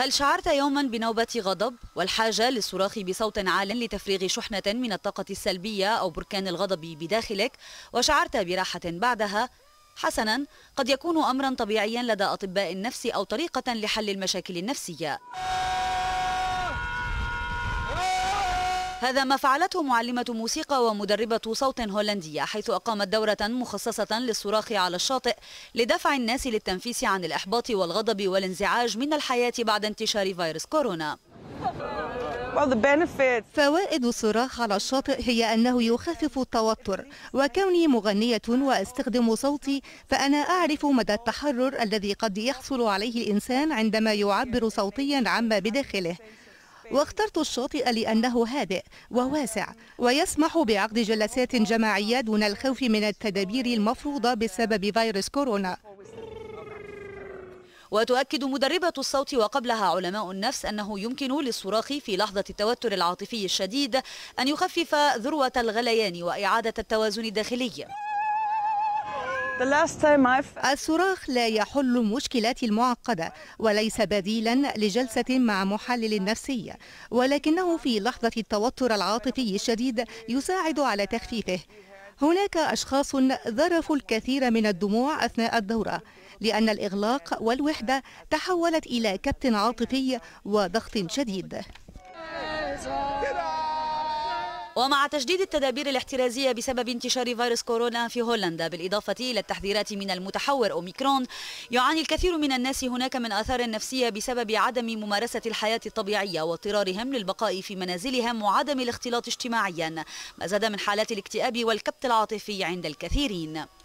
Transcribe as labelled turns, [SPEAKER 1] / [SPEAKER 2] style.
[SPEAKER 1] هل شعرت يوما بنوبة غضب والحاجة للصراخ بصوت عال لتفريغ شحنة من الطاقة السلبية أو بركان الغضب بداخلك وشعرت براحة بعدها؟ حسنا قد يكون أمرا طبيعيا لدى أطباء النفس أو طريقة لحل المشاكل النفسية هذا ما فعلته معلمة موسيقى ومدربة صوت هولندية حيث أقامت دورة مخصصة للصراخ على الشاطئ لدفع الناس للتنفيس عن الإحباط والغضب والانزعاج من الحياة بعد انتشار فيروس كورونا
[SPEAKER 2] فوائد الصراخ على الشاطئ هي أنه يخفف التوتر وكوني مغنية وأستخدم صوتي فأنا أعرف مدى التحرر الذي قد يحصل عليه الإنسان عندما يعبر صوتيا عما بداخله واخترت الشاطئ لأنه هادئ وواسع ويسمح بعقد جلسات جماعية دون الخوف من التدابير
[SPEAKER 1] المفروضة بسبب فيروس كورونا وتؤكد مدربة الصوت وقبلها علماء النفس أنه يمكن للصراخ في لحظة التوتر العاطفي الشديد أن يخفف ذروة الغليان وإعادة التوازن الداخلي
[SPEAKER 2] الصراخ لا يحل المشكلات المعقدة وليس بديلا لجلسة مع محلل نفسي ولكنه في لحظة التوتر العاطفي الشديد يساعد على تخفيفه هناك أشخاص ذرفوا الكثير من الدموع أثناء الدورة لأن الإغلاق والوحدة
[SPEAKER 1] تحولت إلى كبت عاطفي وضغط شديد ومع تشديد التدابير الاحترازية بسبب انتشار فيروس كورونا في هولندا بالإضافة إلى التحذيرات من المتحور أوميكرون يعاني الكثير من الناس هناك من آثار نفسية بسبب عدم ممارسة الحياة الطبيعية واضطرارهم للبقاء في منازلهم وعدم الاختلاط اجتماعيا ما زاد من حالات الاكتئاب والكبت العاطفي عند الكثيرين